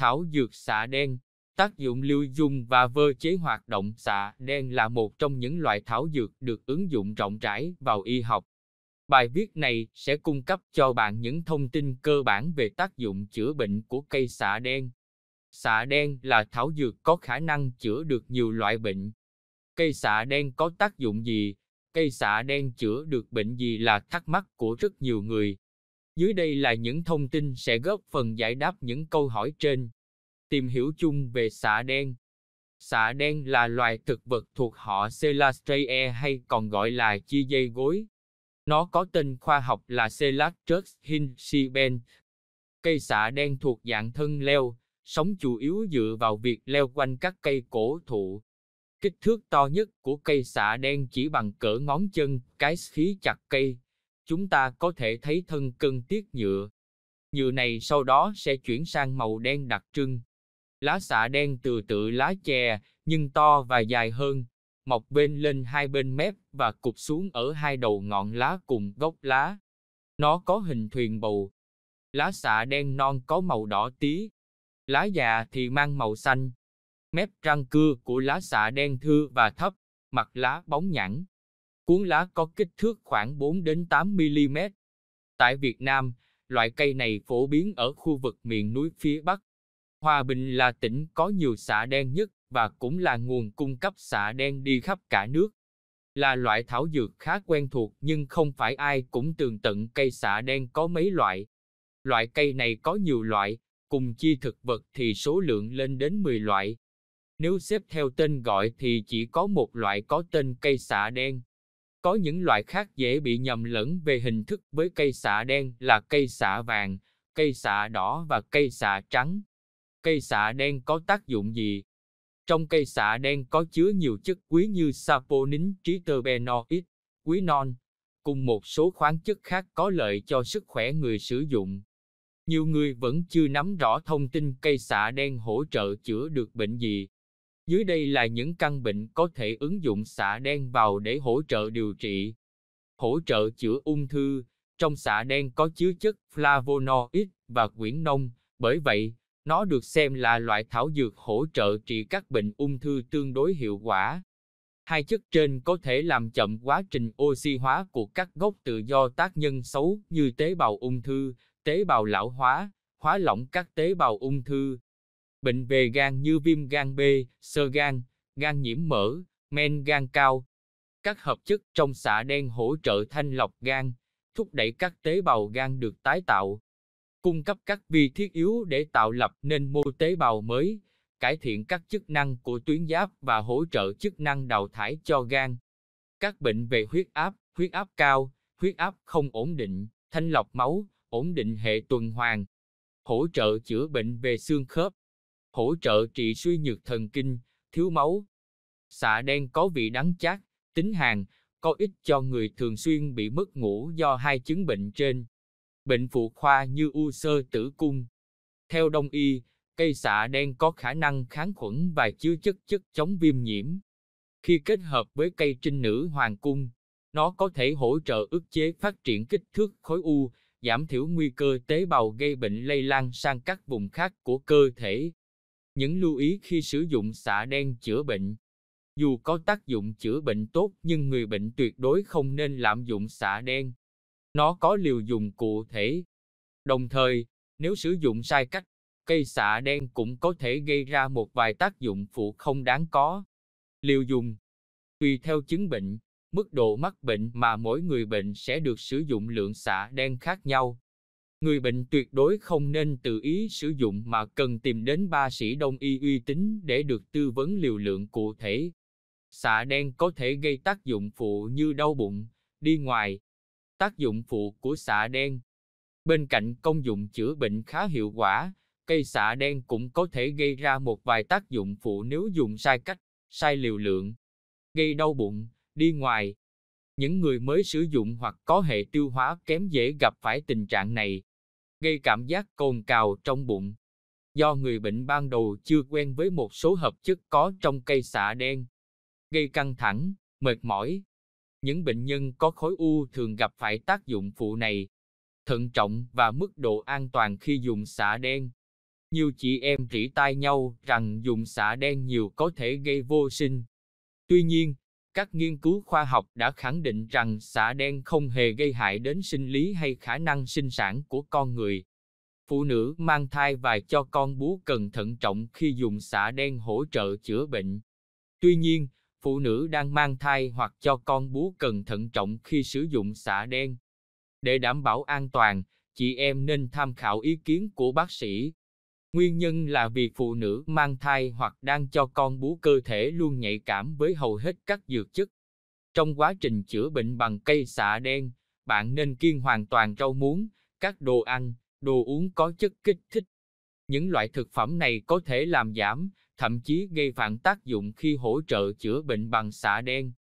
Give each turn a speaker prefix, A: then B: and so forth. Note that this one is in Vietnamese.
A: Thảo dược xạ đen Tác dụng lưu dung và vơ chế hoạt động xạ đen là một trong những loại thảo dược được ứng dụng rộng rãi vào y học. Bài viết này sẽ cung cấp cho bạn những thông tin cơ bản về tác dụng chữa bệnh của cây xạ đen. Xạ đen là thảo dược có khả năng chữa được nhiều loại bệnh. Cây xạ đen có tác dụng gì? Cây xạ đen chữa được bệnh gì là thắc mắc của rất nhiều người. Dưới đây là những thông tin sẽ góp phần giải đáp những câu hỏi trên. Tìm hiểu chung về xạ đen. Xạ đen là loài thực vật thuộc họ Celastrae hay còn gọi là chi dây gối. Nó có tên khoa học là Celastrus hinciben. Cây xạ đen thuộc dạng thân leo, sống chủ yếu dựa vào việc leo quanh các cây cổ thụ. Kích thước to nhất của cây xạ đen chỉ bằng cỡ ngón chân, cái khí chặt cây, chúng ta có thể thấy thân cân tiết nhựa. Nhựa này sau đó sẽ chuyển sang màu đen đặc trưng. Lá xạ đen từ tự lá chè, nhưng to và dài hơn, mọc bên lên hai bên mép và cụp xuống ở hai đầu ngọn lá cùng gốc lá. Nó có hình thuyền bầu. Lá xạ đen non có màu đỏ tí. Lá già thì mang màu xanh. Mép răng cưa của lá xạ đen thưa và thấp, mặt lá bóng nhẵn. Cuốn lá có kích thước khoảng 4 đến 8 mm. Tại Việt Nam, loại cây này phổ biến ở khu vực miền núi phía Bắc. Hòa Bình là tỉnh có nhiều xạ đen nhất và cũng là nguồn cung cấp xạ đen đi khắp cả nước. Là loại thảo dược khá quen thuộc nhưng không phải ai cũng tường tận cây xạ đen có mấy loại. Loại cây này có nhiều loại, cùng chi thực vật thì số lượng lên đến 10 loại. Nếu xếp theo tên gọi thì chỉ có một loại có tên cây xạ đen. Có những loại khác dễ bị nhầm lẫn về hình thức với cây xạ đen là cây xạ vàng, cây xạ đỏ và cây xạ trắng. Cây xạ đen có tác dụng gì? Trong cây xạ đen có chứa nhiều chất quý như saponin, triterpenoid, quý-non, cùng một số khoáng chất khác có lợi cho sức khỏe người sử dụng. Nhiều người vẫn chưa nắm rõ thông tin cây xạ đen hỗ trợ chữa được bệnh gì. Dưới đây là những căn bệnh có thể ứng dụng xạ đen vào để hỗ trợ điều trị. Hỗ trợ chữa ung thư, trong xạ đen có chứa chất flavonoid và quyển nông, bởi vậy, nó được xem là loại thảo dược hỗ trợ trị các bệnh ung thư tương đối hiệu quả. Hai chất trên có thể làm chậm quá trình oxy hóa của các gốc tự do tác nhân xấu như tế bào ung thư, tế bào lão hóa, hóa lỏng các tế bào ung thư, Bệnh về gan như viêm gan B, sơ gan, gan nhiễm mỡ, men gan cao. Các hợp chất trong xạ đen hỗ trợ thanh lọc gan, thúc đẩy các tế bào gan được tái tạo, cung cấp các vi thiết yếu để tạo lập nên mô tế bào mới, cải thiện các chức năng của tuyến giáp và hỗ trợ chức năng đào thải cho gan. Các bệnh về huyết áp, huyết áp cao, huyết áp không ổn định, thanh lọc máu, ổn định hệ tuần hoàn, hỗ trợ chữa bệnh về xương khớp, hỗ trợ trị suy nhược thần kinh, thiếu máu. Xạ đen có vị đắng chát, tính hàn, có ích cho người thường xuyên bị mất ngủ do hai chứng bệnh trên. Bệnh phụ khoa như u sơ tử cung. Theo đông y, cây xạ đen có khả năng kháng khuẩn và chứa chất chất chống viêm nhiễm. Khi kết hợp với cây trinh nữ hoàng cung, nó có thể hỗ trợ ức chế phát triển kích thước khối u, giảm thiểu nguy cơ tế bào gây bệnh lây lan sang các vùng khác của cơ thể. Những lưu ý khi sử dụng xạ đen chữa bệnh Dù có tác dụng chữa bệnh tốt nhưng người bệnh tuyệt đối không nên lạm dụng xạ đen. Nó có liều dùng cụ thể. Đồng thời, nếu sử dụng sai cách, cây xạ đen cũng có thể gây ra một vài tác dụng phụ không đáng có. Liều dùng Tùy theo chứng bệnh, mức độ mắc bệnh mà mỗi người bệnh sẽ được sử dụng lượng xạ đen khác nhau. Người bệnh tuyệt đối không nên tự ý sử dụng mà cần tìm đến bác sĩ đông y uy tín để được tư vấn liều lượng cụ thể. Xạ đen có thể gây tác dụng phụ như đau bụng, đi ngoài. Tác dụng phụ của xạ đen Bên cạnh công dụng chữa bệnh khá hiệu quả, cây xạ đen cũng có thể gây ra một vài tác dụng phụ nếu dùng sai cách, sai liều lượng. Gây đau bụng, đi ngoài. Những người mới sử dụng hoặc có hệ tiêu hóa kém dễ gặp phải tình trạng này gây cảm giác cồn cào trong bụng. Do người bệnh ban đầu chưa quen với một số hợp chất có trong cây xạ đen, gây căng thẳng, mệt mỏi. Những bệnh nhân có khối u thường gặp phải tác dụng phụ này. Thận trọng và mức độ an toàn khi dùng xạ đen. Nhiều chị em rỉ tai nhau rằng dùng xạ đen nhiều có thể gây vô sinh. Tuy nhiên, các nghiên cứu khoa học đã khẳng định rằng xạ đen không hề gây hại đến sinh lý hay khả năng sinh sản của con người. Phụ nữ mang thai và cho con bú cần thận trọng khi dùng xạ đen hỗ trợ chữa bệnh. Tuy nhiên, phụ nữ đang mang thai hoặc cho con bú cần thận trọng khi sử dụng xạ đen. Để đảm bảo an toàn, chị em nên tham khảo ý kiến của bác sĩ, Nguyên nhân là vì phụ nữ mang thai hoặc đang cho con bú cơ thể luôn nhạy cảm với hầu hết các dược chất. Trong quá trình chữa bệnh bằng cây xạ đen, bạn nên kiêng hoàn toàn rau muống, các đồ ăn, đồ uống có chất kích thích. Những loại thực phẩm này có thể làm giảm, thậm chí gây phản tác dụng khi hỗ trợ chữa bệnh bằng xạ đen.